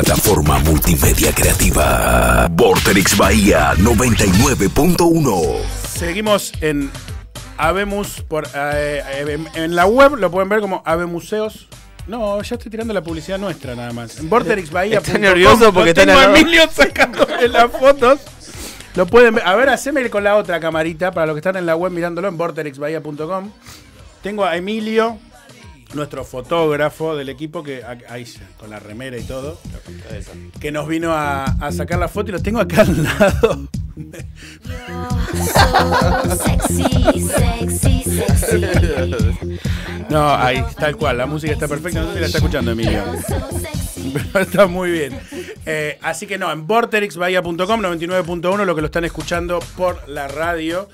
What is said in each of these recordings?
Plataforma multimedia creativa. Vorterix Bahía 99.1. Seguimos en Avemus por eh, eh, en, la web lo pueden ver como Avemuseos. No, ya estoy tirando la publicidad nuestra nada más. En Bahía. porque tengo a Emilio sacando las fotos. Lo pueden ver. A ver, haceme con la otra camarita para los que están en la web mirándolo en vorterixbahía.com. Tengo a Emilio nuestro fotógrafo del equipo, que ahí con la remera y todo, que nos vino a, sacar la foto y la tengo acá al lado. No, ahí, tal cual, la música está perfecta, no sé si la está escuchando Emilio. Pero está muy bien. Eh, así que no, en vorterixbahía.com 99.1, lo que lo están escuchando por la radio.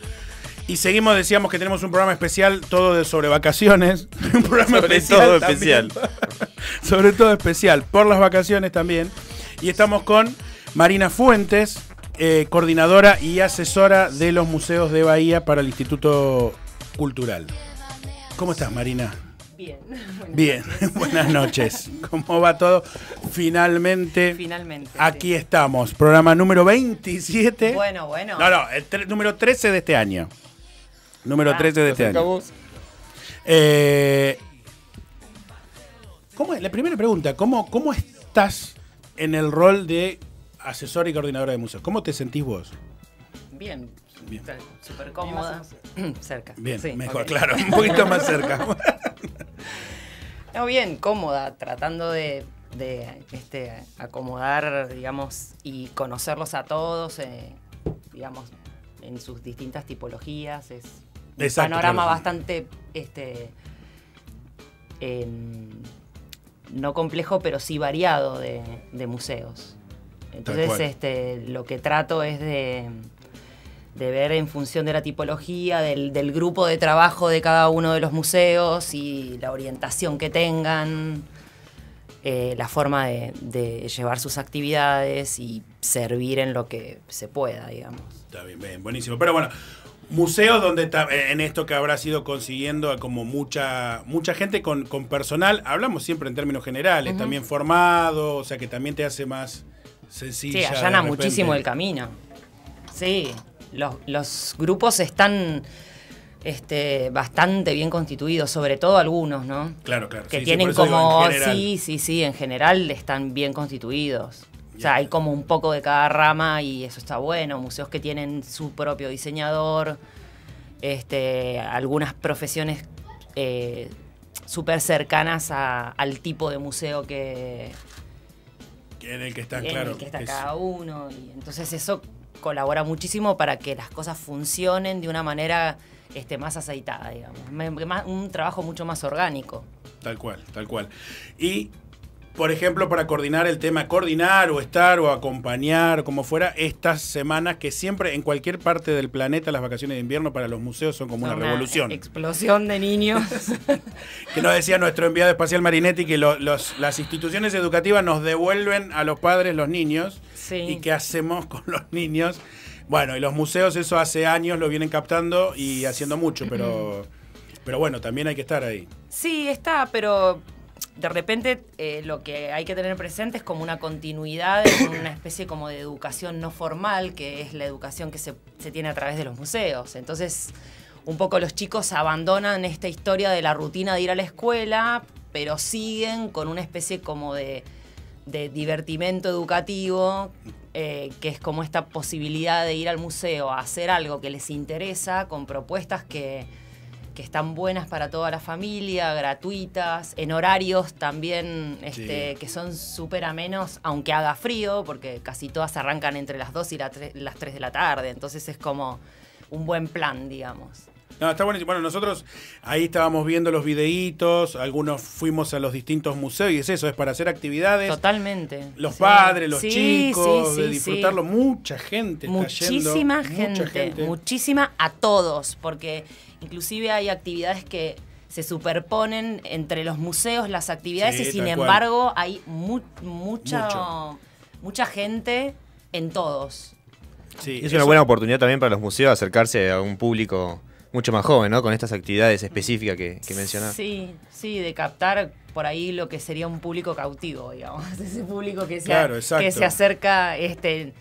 Y seguimos, decíamos que tenemos un programa especial, todo de sobre vacaciones. un programa sobre todo especial. sobre todo especial, por las vacaciones también. Y estamos con Marina Fuentes, eh, coordinadora y asesora de los museos de Bahía para el Instituto Cultural. ¿Cómo estás, Marina? Bien. Bien, buenas noches. ¿Cómo va todo? Finalmente. Finalmente. Aquí estamos. Programa número 27. Bueno, bueno. No, no, el número 13 de este año. Número 13 de este año. Eh, ¿cómo es? La primera pregunta, ¿cómo, ¿cómo estás en el rol de asesor y coordinadora de museos? ¿Cómo te sentís vos? Bien. Súper cómoda. cerca. mejor, claro. Un poquito más cerca. no, bien, cómoda, tratando de, este, acomodar, digamos, y conocerlos a todos, eh, digamos, en sus distintas tipologías. Es Exacto, panorama bastante este, em, no complejo, pero sí variado de, museos. Entonces, este, lo que trato es de, ver en función de la tipología, del, grupo de trabajo de cada uno de los museos y la orientación que tengan, eh, la forma de, llevar sus actividades y servir en lo que se pueda, digamos. Está bien buenísimo. Pero bueno, Museo donde eh, en esto que habrás ido consiguiendo como mucha, mucha gente con, personal, hablamos siempre en términos generales, también formado, o sea que también te hace más sencillo. Sí, allana muchísimo el camino. Sí, los, grupos están este, bastante bien constituidos, sobre todo algunos, ¿no? Claro, claro. Que tienen como, sí, sí, sí, en general están bien constituidos. O sea, hay como un poco de cada rama y eso está bueno. Museos que tienen su propio diseñador, este, algunas profesiones eh, súper cercanas al tipo de museo que... En el que está, cada uno. Y entonces eso colabora muchísimo para que las cosas funcionen de una manera este, más aceitada, digamos. Un trabajo mucho más orgánico. Tal cual, tal cual. Y por ejemplo, para coordinar el tema, coordinar o estar o acompañar, como fuera, estas semanas que siempre en cualquier parte del planeta las vacaciones de invierno para los museos son como una, revolución. Explosión de niños. que nos decía nuestro enviado espacial Marinetti que las instituciones educativas nos devuelven a los padres los niños. Sí. ¿Y qué hacemos con los niños? Bueno, y los museos eso hace años lo vienen captando y haciendo mucho, pero... Pero bueno, también hay que estar ahí. Sí, está, pero de repente eh, lo que hay que tener presente es como una continuidad, una especie como de educación no formal, que es la educación que se, tiene a través de los museos. Entonces, un poco los chicos abandonan esta historia de la rutina de ir a la escuela, pero siguen con una especie como de, divertimento educativo, eh, que es como esta posibilidad de ir al museo a hacer algo que les interesa, con propuestas que que están buenas para toda la familia, gratuitas, en horarios también este, que son súper amenos, aunque haga frío, porque casi todas arrancan entre las 2 y las 3 de la tarde, entonces es como un buen plan, digamos. No, está bueno. Bueno, nosotros ahí estábamos viendo los videitos, algunos fuimos a los distintos museos y es eso, es para hacer actividades. Totalmente. Los padres, los chicos, de disfrutarlo. Mucha gente muchísima gente, muchísima a todos, porque inclusive hay actividades que se superponen entre los museos, las actividades y sin embargo hay mucha, mucha gente en todos. Sí, es una buena oportunidad también para los museos acercarse a un público mucho más joven, ¿no? Con estas actividades específicas que, que Sí, sí, de captar por ahí lo que sería un público cautivo, digamos. Ese público que se, que se acerca este,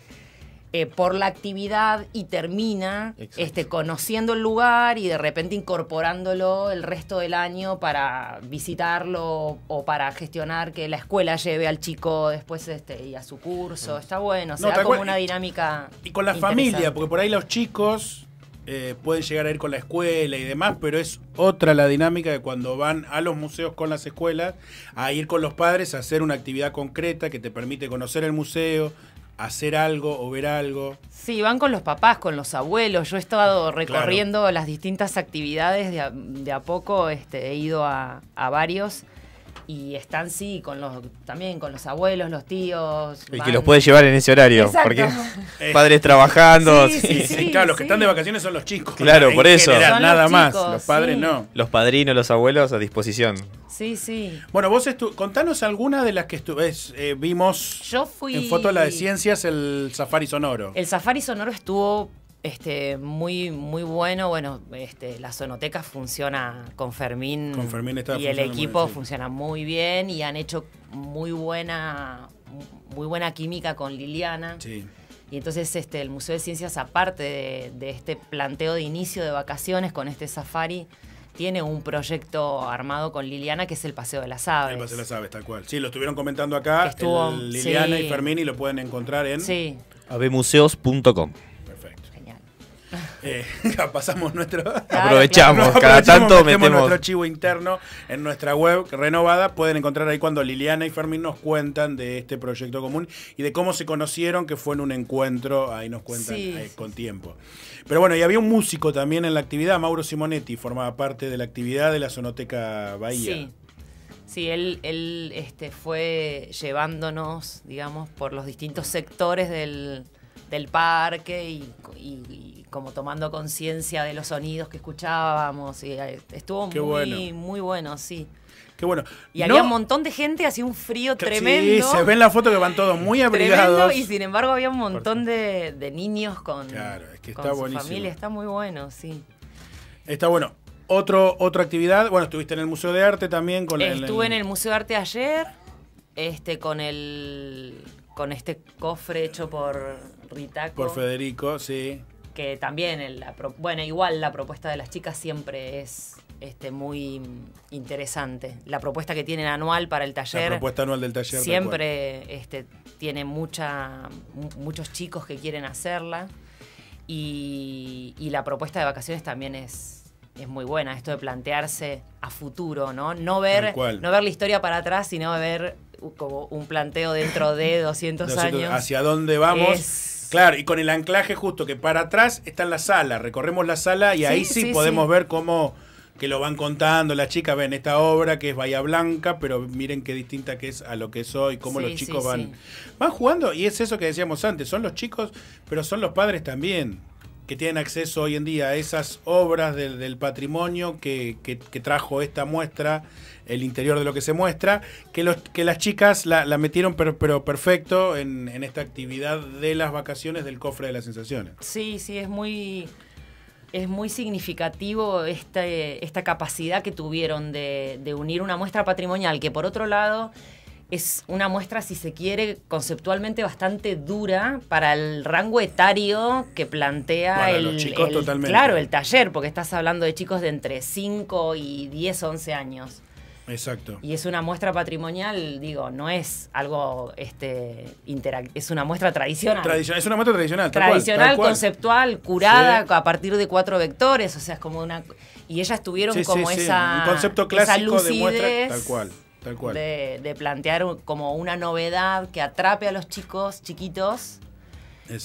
eh, por la actividad y termina este, conociendo el lugar y de repente incorporándolo el resto del año para visitarlo o para gestionar que la escuela lleve al chico después este, y a su curso. Mm. Está bueno, se como una dinámica. y con la familia, porque por ahí los chicos eh, pueden llegar a ir con la escuela y demás, pero es otra la dinámica de cuando van a los museos con las escuelas, a ir con los padres a hacer una actividad concreta que te permite conocer el museo, hacer algo o ver algo. Sí, van con los papás, con los abuelos. Yo he estado recorriendo las distintas actividades, de a, poco este, he ido a, a varios y están sí con los también con los abuelos, los tíos. Y que los puede llevar en ese horario, porque eh, padres trabajando. Sí, sí, claro, los que están de vacaciones son los chicos. Claro, por eso. nada más, los padres no. Los padrinos, los abuelos a disposición. Sí, sí. Bueno, vos contanos alguna de las que eh, vimos Yo fui... en foto de la de ciencias el Safari Sonoro. El Safari Sonoro estuvo este, muy, muy bueno. Bueno, este, la Sonoteca funciona con Fermín. Y el equipo funciona muy bien y han hecho muy buena, muy buena química con Liliana. Y entonces este, el Museo de Ciencias, aparte de, este planteo de inicio de vacaciones con este safari, tiene un proyecto armado con Liliana que es el Paseo de las Aves. El Paseo de las Aves, tal cual. Sí, lo estuvieron comentando acá. Liliana y Fermín y lo pueden encontrar en sí. Eh, pasamos nuestro... Aprovechamos, cada tanto metemos, nuestro archivo interno en nuestra web renovada. Pueden encontrar ahí cuando Liliana y Fermín nos cuentan de este proyecto común y de cómo se conocieron, que fue en un encuentro, ahí nos cuentan eh, con tiempo. Pero bueno, y había un músico también en la actividad, Mauro Simonetti, formaba parte de la actividad de la Sonoteca Bahía. Sí. Sí, él, él este, fue llevándonos, digamos, por los distintos sectores del, del parque y, como tomando conciencia de los sonidos que escuchábamos. Y eh, estuvo muy, bueno. muy bueno, sí. Qué bueno. Y había un montón de gente, hacía un frío tremendo. Sí, se ven la foto que van todos muy abrigados. y sin embargo había un montón de, niños con, su familia. Está muy bueno, sí. Está bueno. Otro, otra actividad, bueno, estuviste en el Museo de Arte también con Estuve el, en el Museo de Arte ayer, este, con el con este cofre hecho por Rita Por Federico, sí. Que también, la, bueno, igual la propuesta de las chicas siempre es este, muy interesante. La propuesta que tienen anual para el taller. La propuesta anual del taller. Siempre este, tiene mucha, muchos chicos que quieren hacerla. Y, la propuesta de vacaciones también es, es muy buena esto de plantearse a futuro, ¿no? No ver, no ver la historia para atrás, sino ver como un planteo dentro de 200, años. Hacia dónde vamos. Claro, y con el anclaje justo que para atrás está en la sala, recorremos la sala y ahí sí, podemos ver cómo que lo van contando las chicas, ven esta obra que es Bahía Blanca, pero miren qué distinta que es a lo que soy cómo los chicos van van jugando y es eso que decíamos antes, son los chicos, pero son los padres también que tienen acceso hoy en día a esas obras del, patrimonio que, trajo esta muestra, el interior de lo que se muestra, que, los, que las chicas la, metieron pero perfecto en, esta actividad de las vacaciones del cofre de las sensaciones. Sí, sí, es muy, es muy significativo este, esta capacidad que tuvieron de unir una muestra patrimonial que por otro lado es una muestra, si se quiere, conceptualmente bastante dura para el rango etario que plantea el, los chicos, claro, el taller, porque estás hablando de chicos de entre 5 y 10, 11 años. Exacto. Y es una muestra patrimonial, digo, no es algo este es una muestra tradicional. es una muestra tradicional. Tradicional, conceptual, curada a partir de cuatro vectores, o sea, es como una y ellas tuvieron como esa un concepto clásico de muestra tal cual cual. De, plantear como una novedad que atrape a los chicos chiquitos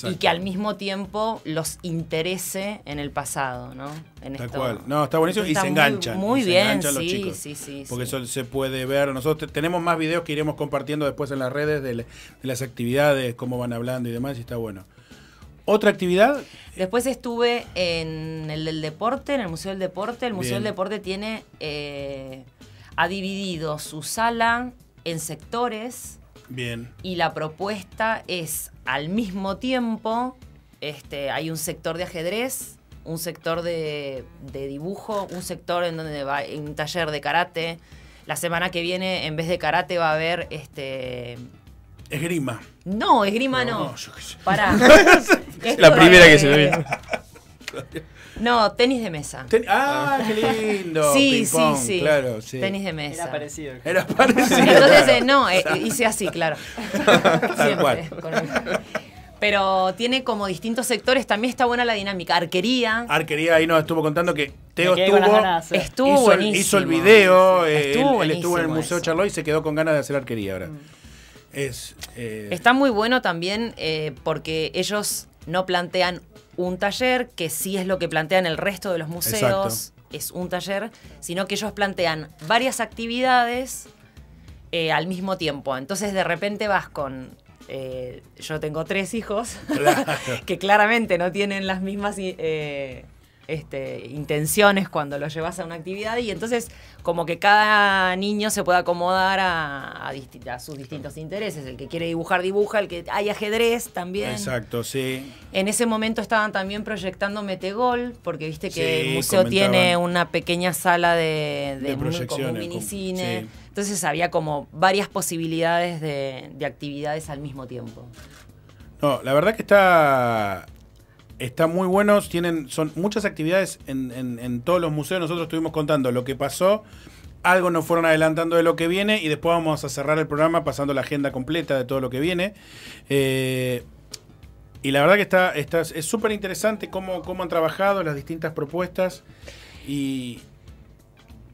y que al mismo tiempo los interese en el pasado, ¿no? Tal cual. No, está buenísimo y se enganchan. Muy, bien, sí, sí, sí, Porque eso se puede ver. Nosotros tenemos más videos que iremos compartiendo después en las redes de, las actividades, cómo van hablando y demás, y está bueno. ¿Otra actividad? Después estuve en el del deporte, en el Museo del Deporte. El Museo del Deporte tiene eh, ha dividido su sala en sectores. Bien. Y la propuesta es al mismo tiempo, este, hay un sector de ajedrez, un sector de, dibujo, un sector en donde va un taller de karate. La semana que viene, en vez de karate, va a haber este, Esgrima. No, esgrima no. no. Pará. la primera que se ve No, tenis de mesa. ah, qué lindo. Sí, sí, sí. Claro, sí. Tenis de mesa. Era parecido. Era parecido. Entonces, eh, no, eh, hice así, claro. Siempre. Pero tiene como distintos sectores, también está buena la dinámica. Arquería. Arquería, ahí nos estuvo contando que Teo estuvo, estuvo hizo, el, hizo el video, estuvo, eh, él, estuvo en el Museo Charlotte y se quedó con ganas de hacer arquería ahora. Mm. Es, Está muy bueno también porque ellos no plantean un taller, que sí es lo que plantean el resto de los museos, es un taller, sino que ellos plantean varias actividades eh, al mismo tiempo. Entonces de repente vas con... Eh, yo tengo tres hijos que claramente no tienen las mismas... Eh, este, intenciones cuando lo llevas a una actividad y entonces como que cada niño se puede acomodar a, sus distintos intereses. El que quiere dibujar, dibuja, el que hay ajedrez también. Exacto, sí. En ese momento estaban también proyectando Metegol, porque viste que el museo tiene una pequeña sala de, de, un minicine. Entonces había como varias posibilidades de actividades al mismo tiempo. No, la verdad que está Está muy bueno, tienen, son muchas actividades en, todos los museos. Nosotros estuvimos contando lo que pasó, algo nos fueron adelantando de lo que viene y después vamos a cerrar el programa pasando la agenda completa de todo lo que viene. Eh, y la verdad que está, es súper interesante cómo, cómo han trabajado las distintas propuestas y,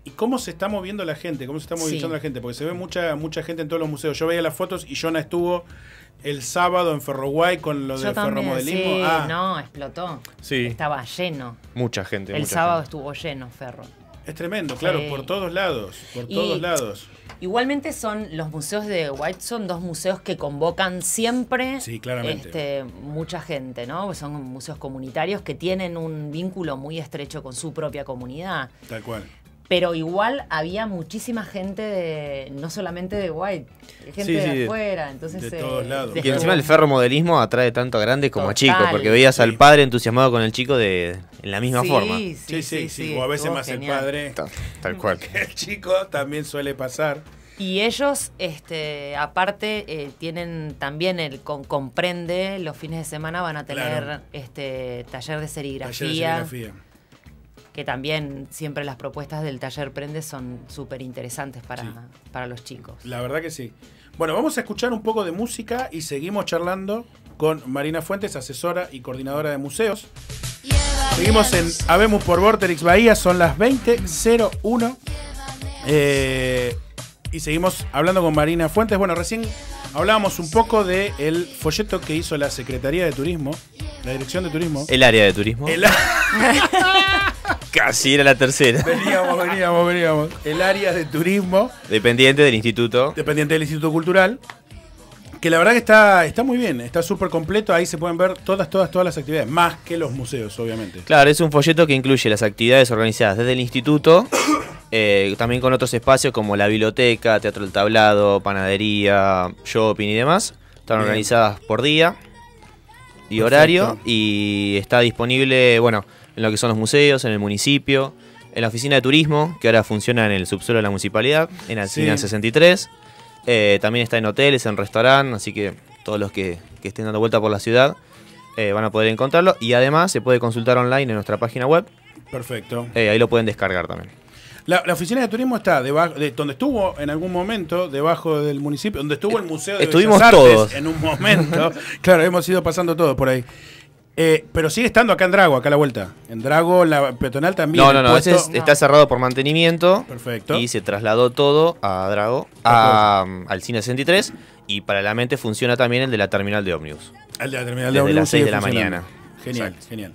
¿Y cómo se está moviendo la gente? ¿Cómo se está moviendo la gente? Porque se ve mucha, mucha gente en todos los museos. Yo veía las fotos y Jonah estuvo el sábado en Ferroguay con lo de ferromodelismo. Ah. no, explotó. Estaba lleno. Mucha gente. El sábado estuvo lleno, Ferro. Es tremendo, claro, por todos lados, por todos lados. Igualmente son los museos de White son dos museos que convocan siempre sí, este, mucha gente, ¿no? son museos comunitarios que tienen un vínculo muy estrecho con su propia comunidad. Tal cual. Pero igual había muchísima gente, de, no solamente de White, gente de afuera. Entonces, de todos eh, lados. Y encima el ferromodelismo atrae tanto a grandes como a chicos, porque veías al padre entusiasmado con el chico de en la misma forma. Sí sí, sí, O a veces más el padre. Tal, cual. el chico también suele pasar. Y ellos, este, aparte, eh, tienen también el comprende, los fines de semana van a tener este taller de serigrafía. Taller de serigrafía que también siempre las propuestas del taller Prende son súper interesantes para, para los chicos. La verdad que sí. Bueno, vamos a escuchar un poco de música y seguimos charlando con Marina Fuentes, asesora y coordinadora de museos. Seguimos en Habemos por Vorterix Bahía, son las 20.01. Eh, y seguimos hablando con Marina Fuentes. Bueno, recién hablábamos un poco del el folleto que hizo la Secretaría de Turismo, la Dirección de Turismo. El área de turismo. Casi era la tercera. Veníamos, veníamos, veníamos. El área de turismo. Dependiente del instituto. Dependiente del Instituto Cultural. Que la verdad que está, está muy bien, está súper completo. Ahí se pueden ver todas, todas, todas las actividades, más que los museos, obviamente. Claro, es un folleto que incluye las actividades organizadas desde el instituto, eh, también con otros espacios como la biblioteca, teatro del tablado, panadería, shopping y demás. Están organizadas por día y horario y está disponible, bueno, en lo que son los museos, en el municipio, en la oficina de turismo, que ahora funciona en el subsuelo de la municipalidad, en Alcina 63. Eh, también está en hoteles, en restaurantes, así que todos los que, estén dando vuelta por la ciudad eh, van a poder encontrarlo. Y además se puede consultar online en nuestra página web. Perfecto. Eh, ahí lo pueden descargar también. La, oficina de turismo está debajo, donde estuvo en algún momento, debajo del municipio, donde estuvo el Museo de Estuvimos todos. en un momento. claro, hemos ido pasando todos por ahí. Eh, pero sigue estando acá en Drago, acá a la vuelta. En Drago, la peatonal también. No, no, no, está cerrado por mantenimiento. Perfecto. Y se trasladó todo a Drago, um, al Cine 63. Y paralelamente funciona también el de la terminal de Omnibus El de la terminal de Omnibus. las 6 de la mañana. Genial, genial.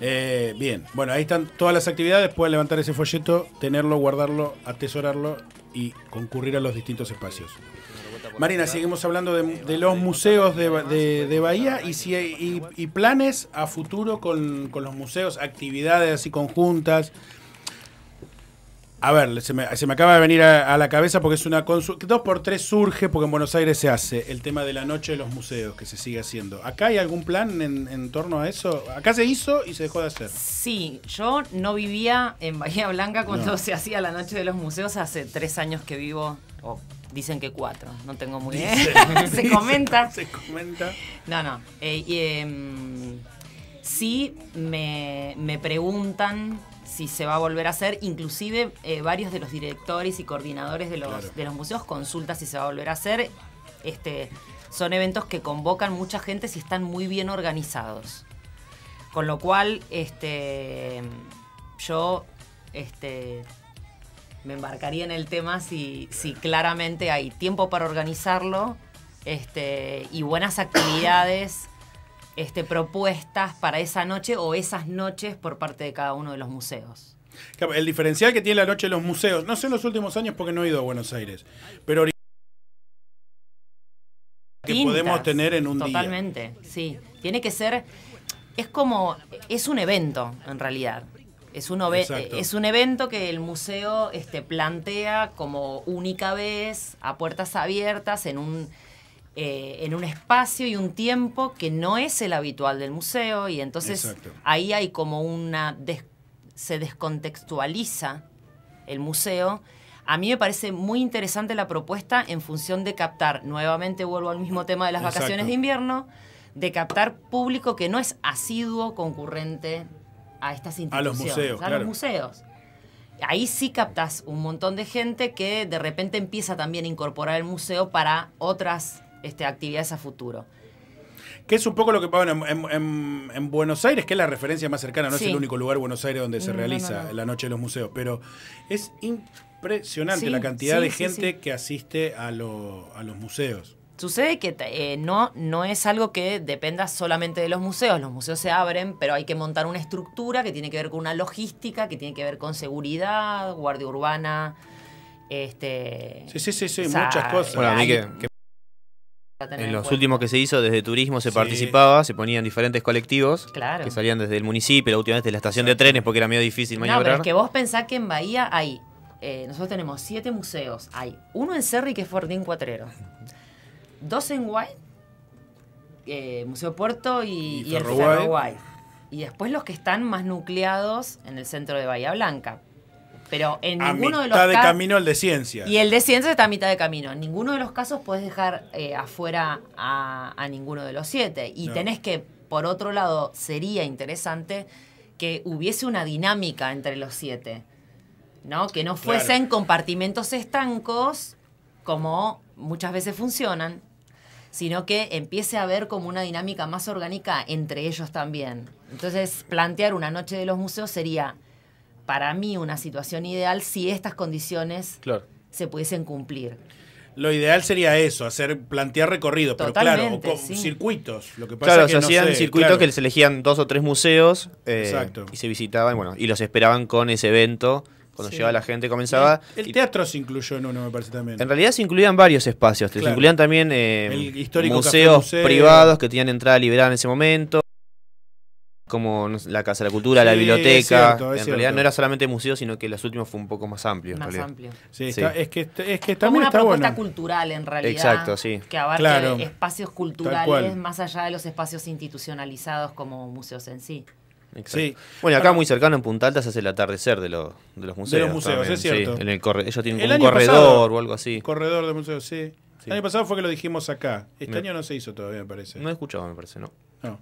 Eh, bien, bueno, ahí están todas las actividades. Puedes levantar ese folleto, tenerlo, guardarlo, atesorarlo y concurrir a los distintos espacios. Marina, seguimos hablando de, los museos de, Bahía y, si, planes a futuro con, los museos, actividades así conjuntas. A ver, se me, acaba de venir a, la cabeza porque es una consulta. dos por tres surge porque en Buenos Aires se hace el tema de la noche de los museos que se sigue haciendo. ¿Acá hay algún plan en, torno a eso? ¿Acá se hizo y se dejó de hacer? Sí, yo no vivía en Bahía Blanca cuando se hacía la noche de los museos. Hace tres años que vivo, Dicen que cuatro, no tengo muy bien. se comenta. Se comenta. No, no. Eh, em, sí me, preguntan si se va a volver a hacer, inclusive eh, varios de los directores y coordinadores de los, de los museos consultan si se va a volver a hacer. Este, son eventos que convocan mucha gente si están muy bien organizados. Con lo cual, este, yo este, me embarcaría en el tema si, si claramente hay tiempo para organizarlo este, y buenas actividades. Este, propuestas para esa noche o esas noches por parte de cada uno de los museos. el diferencial que tiene la noche de los museos, no sé en los últimos años porque no he ido a Buenos Aires, pero que podemos tener en un día. Totalmente, sí. Tiene que ser, es como, es un evento en realidad. Es un, es un evento que el museo este, plantea como única vez, a puertas abiertas, en un, eh, en un espacio y un tiempo que no es el habitual del museo. Y entonces ahí hay como una... se descontextualiza el museo. A mí me parece muy interesante la propuesta en función de captar, nuevamente vuelvo al mismo tema de las vacaciones de invierno, de captar público que no es asiduo concurrente a estas instituciones. A los museos. Ahí sí captas un montón de gente que de repente empieza también a incorporar el museo para otras este, actividades a futuro. Que es un poco lo que pasa en, Buenos Aires, que es la referencia más cercana, no es el único lugar Buenos Aires donde se realiza la Noche de los Museos, pero es impresionante la cantidad de gente que asiste a los museos. Sucede que eh, no, no es algo que dependa solamente de los museos. Los museos se abren, pero hay que montar una estructura que tiene que ver con una logística, que tiene que ver con seguridad, guardia urbana. Este, sí, sí, sí, muchas cosas. en los últimos que se hizo, desde turismo se participaba, se ponían diferentes colectivos que salían desde el municipio, la última desde la estación de trenes porque era medio difícil No, pero es que vos pensás que en Bahía hay, eh, nosotros tenemos siete museos, hay uno en Cerri que es Fortín Cuatrero, dos en White, eh, Museo Puerto y, y, el Ferro White. Y después los que están más nucleados en el centro de Bahía Blanca. Pero en ninguno de los casos. de camino el de ciencia. Y el de ciencia está a mitad de camino. En ninguno de los casos puedes dejar eh, afuera a, ninguno de los siete. Y tenés que, por otro lado, sería interesante que hubiese una dinámica entre los siete. ¿No? Que no fuesen compartimentos estancos como muchas veces funcionan sino que empiece a haber como una dinámica más orgánica entre ellos también. Entonces, plantear una noche de los museos sería, para mí, una situación ideal si estas condiciones se pudiesen cumplir. Lo ideal sería eso, hacer plantear recorridos, pero claro, circuitos. claro, se hacían circuitos que se elegían dos o tres museos eh, y se visitaban, bueno, y los esperaban con ese evento cuando llegaba la gente comenzaba. El, teatro se incluyó en uno, me parece también. En realidad se incluían varios espacios, se incluían también eh, museos privados que tenían entrada liberada en ese momento, como la Casa de la Cultura, la biblioteca. en realidad no era solamente museo, sino que los últimos fue un poco más amplio. Más amplio. Sí, es que, es que como una propuesta cultural en realidad. Exacto, sí. Que abarca espacios culturales más allá de los espacios institucionalizados como museos en sí. Bueno, acá muy cercano en Punta Alta se hace el atardecer de, los museos. museos, en el ellos tienen un corredor o algo así. Corredor de museos, sí. El año pasado fue que lo dijimos acá. Este año no se hizo todavía, me parece. No he escuchado, me parece, ¿no? No.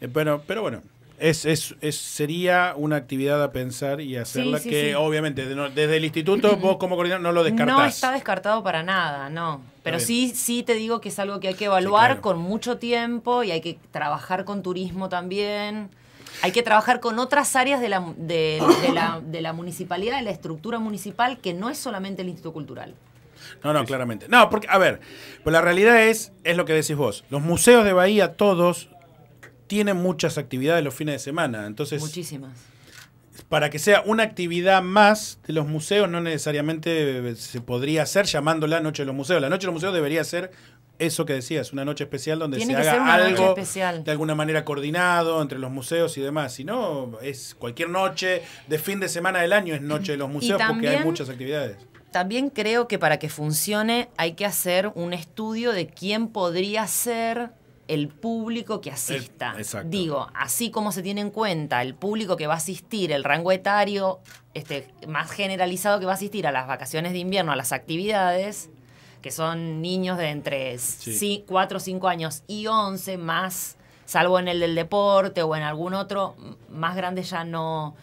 Eh, pero, bueno, es, es, sería una actividad a pensar y hacerla que obviamente desde el instituto vos como coordinador no lo descartás. No está descartado para nada, no. Pero sí, sí te digo que es algo que hay que evaluar con mucho tiempo y hay que trabajar con turismo también. Hay que trabajar con otras áreas de la, de, municipalidad, de la estructura municipal, que no es solamente el Instituto Cultural. No, no, claramente. No, porque, a ver, pues la realidad es, es lo que decís vos. Los museos de Bahía, todos, tienen muchas actividades los fines de semana. Entonces. Muchísimas. Para que sea una actividad más de los museos, no necesariamente se podría hacer llamándola Noche de los Museos. La Noche de los Museos debería ser eso que decías, una noche especial donde se haga algo de alguna manera coordinado entre los museos y demás. Si no, es cualquier noche de fin de semana del año es noche de los museos porque hay muchas actividades. También creo que para que funcione hay que hacer un estudio de quién podría ser el público que asista. Eh, Digo, así como se tiene en cuenta el público que va a asistir, el rango etario este, más generalizado que va a asistir a las vacaciones de invierno, a las actividades, que son niños de entre sí. 4, 5 años y 11 más, salvo en el del deporte o en algún otro, más grandes ya no,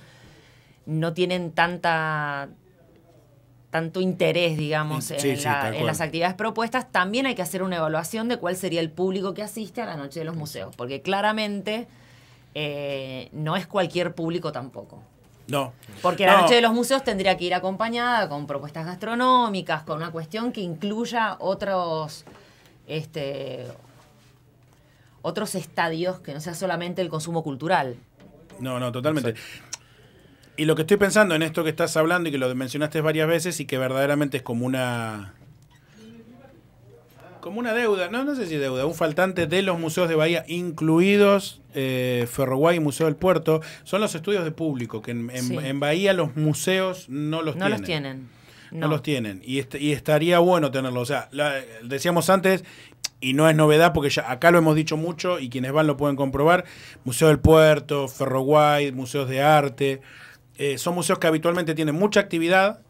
no tienen tanta tanto interés, digamos, en, las actividades propuestas, también hay que hacer una evaluación de cuál sería el público que asiste a la noche de los museos, porque claramente eh, no es cualquier público tampoco. No. Porque la noche de los museos tendría que ir acompañada con propuestas gastronómicas, con una cuestión que incluya otros, este, otros estadios que no sea solamente el consumo cultural. No, no, totalmente. Y lo que estoy pensando en esto que estás hablando y que lo mencionaste varias veces y que verdaderamente es como una como una deuda, no, no sé si deuda, un faltante de los museos de Bahía, incluidos eh, Ferroguay y Museo del Puerto, son los estudios de público, que en, Bahía los museos no los no tienen. Los tienen. No. los tienen. Y, estaría bueno tenerlos. O sea, decíamos antes, y no es novedad porque ya acá lo hemos dicho mucho y quienes van lo pueden comprobar, Museo del Puerto, Ferroguay, museos de arte, eh, son museos que habitualmente tienen mucha actividad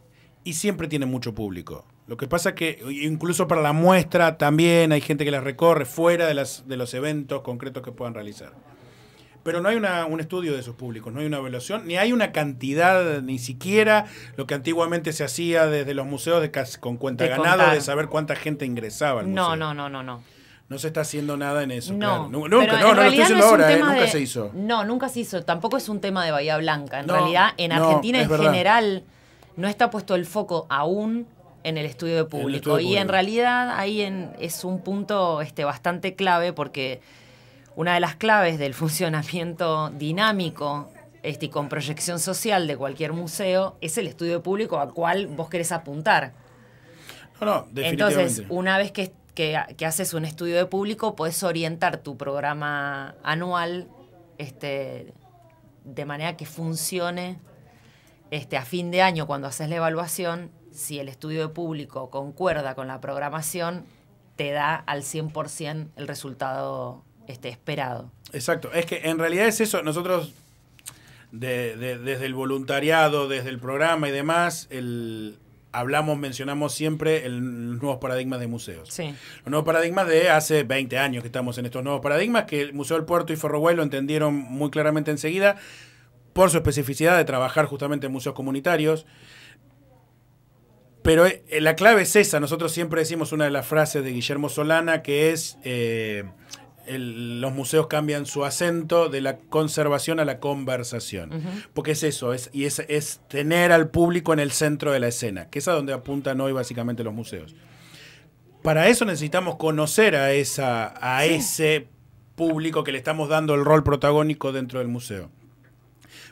y siempre tienen mucho público. Lo que pasa es que incluso para la muestra también hay gente que las recorre fuera de, las, de los eventos concretos que puedan realizar. Pero no hay un estudio de esos públicos, no hay una evaluación, ni hay una cantidad, ni siquiera lo que antiguamente se hacía desde los museos de, con cuenta ganada ganado, de saber cuánta gente ingresaba al museo. No, no, no, no, no. No se está haciendo nada en eso. No, nunca, no, no lo estoy ahora, ¿eh? nunca se hizo. No, nunca se hizo. Tampoco es un tema de Bahía Blanca. En realidad, en Argentina en general no está puesto el foco aún en el estudio de público. y en realidad ahí es un punto este, bastante clave porque una de las claves del funcionamiento dinámico este, y con proyección social de cualquier museo es el estudio de público al cual vos querés apuntar. No, definitivamente. Entonces, una vez que, haces un estudio de público, puedes orientar tu programa anual este, de manera que funcione a fin de año cuando haces la evaluación si el estudio de público concuerda con la programación, te da al 100% el resultado este, esperado. Exacto, es que en realidad es eso, nosotros desde el voluntariado, desde el programa y demás, hablamos, mencionamos siempre el, los nuevos paradigmas de museos. Sí. Los nuevos paradigmas de hace 20 años que estamos en estos nuevos paradigmas, que el Museo del Puerto y Ferroguay lo entendieron muy claramente enseguida por su especificidad de trabajar justamente en museos comunitarios pero eh, eh, la clave es esa. Nosotros siempre decimos una de las frases de Guillermo Solana que es eh, los museos cambian su acento de la conservación a la conversación. Porque es eso, es, y es, es, tener al público en el centro de la escena, que es a donde apuntan hoy básicamente los museos. Para eso necesitamos conocer a, esa, a ese público que le estamos dando el rol protagónico dentro del museo.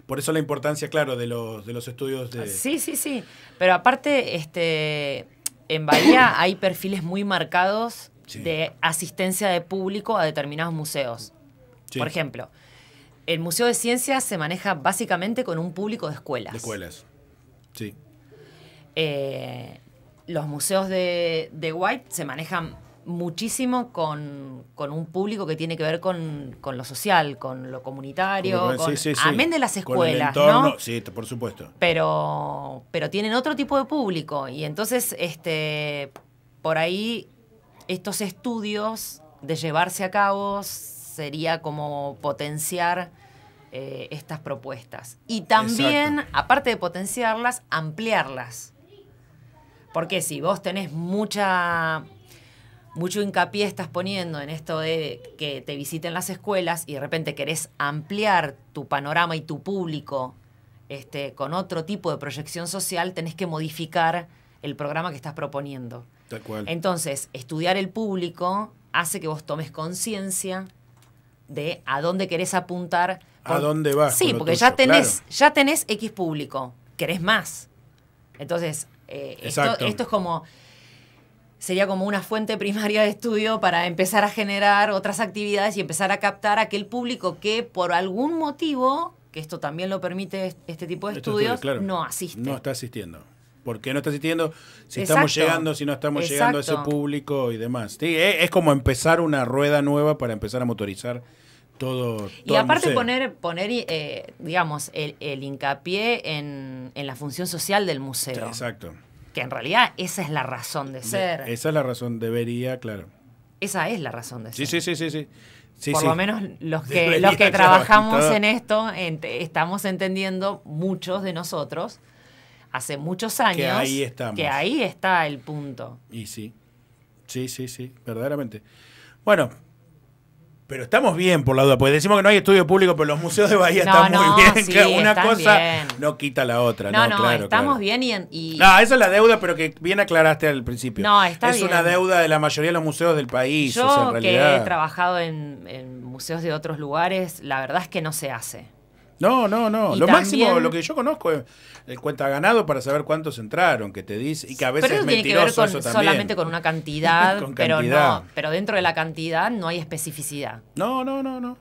Por eso la importancia, claro, de los, de los estudios de... Sí, sí, sí. Pero aparte, este, en Bahía hay perfiles muy marcados de asistencia de público a determinados museos. Por ejemplo, el Museo de Ciencias se maneja básicamente con un público de escuelas. De escuelas, sí. Eh, los museos de, de White se manejan muchísimo con, un público que tiene que ver con, lo social, con lo comunitario, con, amén de las escuelas, entorno, Sí, por supuesto. Pero, pero tienen otro tipo de público y entonces este, por ahí estos estudios de llevarse a cabo sería como potenciar eh, estas propuestas. Y también, aparte de potenciarlas, ampliarlas. Porque si vos tenés mucha mucho hincapié estás poniendo en esto de que te visiten las escuelas y de repente querés ampliar tu panorama y tu público este, con otro tipo de proyección social, tenés que modificar el programa que estás proponiendo. Entonces, estudiar el público hace que vos tomes conciencia de a dónde querés apuntar. ¿A dónde vas? Sí, porque ya, tenés, ya tenés X público, querés más. Entonces, eh, esto, esto es como sería como una fuente primaria de estudio para empezar a generar otras actividades y empezar a captar a aquel público que por algún motivo, que esto también lo permite este tipo de estudios, no asiste. No está asistiendo. ¿Por qué no está asistiendo? Si estamos llegando, si no estamos llegando a ese público y demás. E-, es como empezar una rueda nueva para empezar a motorizar todo, y aparte poner, poner eh, digamos, el, hincapié en, la función social del museo. Exacto que en realidad esa es la razón de ser. esa es la razón, debería, claro. Esa es la razón de ser. Sí, sí, sí, sí. sí. Por lo menos los que, los que trabajamos en esto estamos entendiendo muchos de nosotros hace muchos años ahí, que ahí está el punto. Y sí, sí, sí, sí, verdaderamente. Bueno, pero estamos bien por la duda, porque decimos que no hay estudio público, pero los museos de Bahía están muy bien. Sí, una cosa no quita la otra. No, no, estamos bien y, y, No, esa es la deuda, pero que bien aclaraste al principio. No, está es una deuda de la mayoría de los museos del país. Yo que he trabajado en museos de otros lugares, la verdad es que no se hace. No, no, no. lo máximo, lo que yo conozco es el cuenta ganado para saber cuántos entraron, que te dice, y que a veces pero eso tiene que ver solamente con una cantidad, pero no, pero dentro de la cantidad no hay especificidad. No, no, no, no.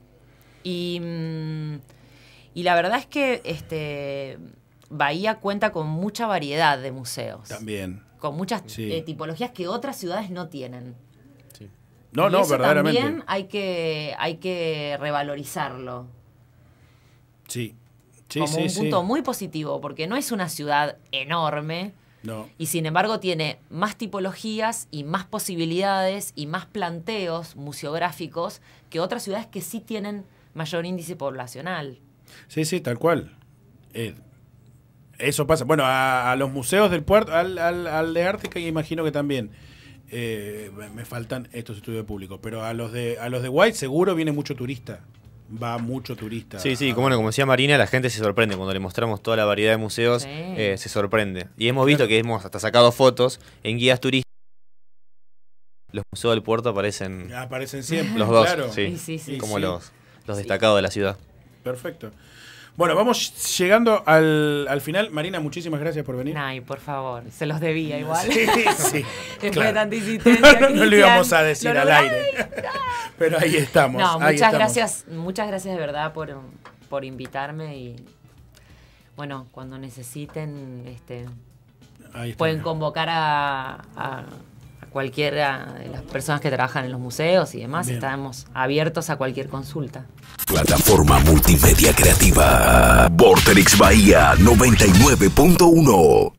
Y, mm, y la verdad es que este Bahía cuenta con mucha variedad de museos. También. Con muchas eh, tipologías que otras ciudades no tienen. Sí. No, no, eso verdaderamente. También hay que, hay que revalorizarlo Sí. sí como sí, un punto muy positivo, porque no es una ciudad enorme. Y sin embargo tiene más tipologías y más posibilidades y más planteos museográficos que otras ciudades que sí tienen mayor índice poblacional. Sí, sí, tal cual. Eh, eso pasa. Bueno, a, los museos del puerto, al, al, al de Ártica, imagino que también. Eh, me faltan estos estudios públicos, pero a los de a los de White seguro viene mucho turista va mucho turista. Sí, sí, como, como decía Marina, la gente se sorprende cuando le mostramos toda la variedad de museos, eh, se sorprende. Y hemos visto que hemos hasta sacado fotos en guías turísticas. Los museos del puerto aparecen. Aparecen siempre. Los dos, claro. sí, sí, sí, como los, los destacados de la ciudad. Perfecto. Bueno, vamos llegando al, al final. Marina, muchísimas gracias por venir. Ay, por favor, se los debía igual. Sí, sí. claro. tanta insistencia. no, lo íbamos a decir al aire. Pero ahí estamos. No, muchas gracias, muchas gracias de verdad por, por invitarme y bueno, cuando necesiten, este, pueden convocar a cualquiera de las personas que trabajan en los museos y demás. Estamos abiertos a cualquier consulta. Plataforma multimedia creativa. Vortex Bahía 99.1.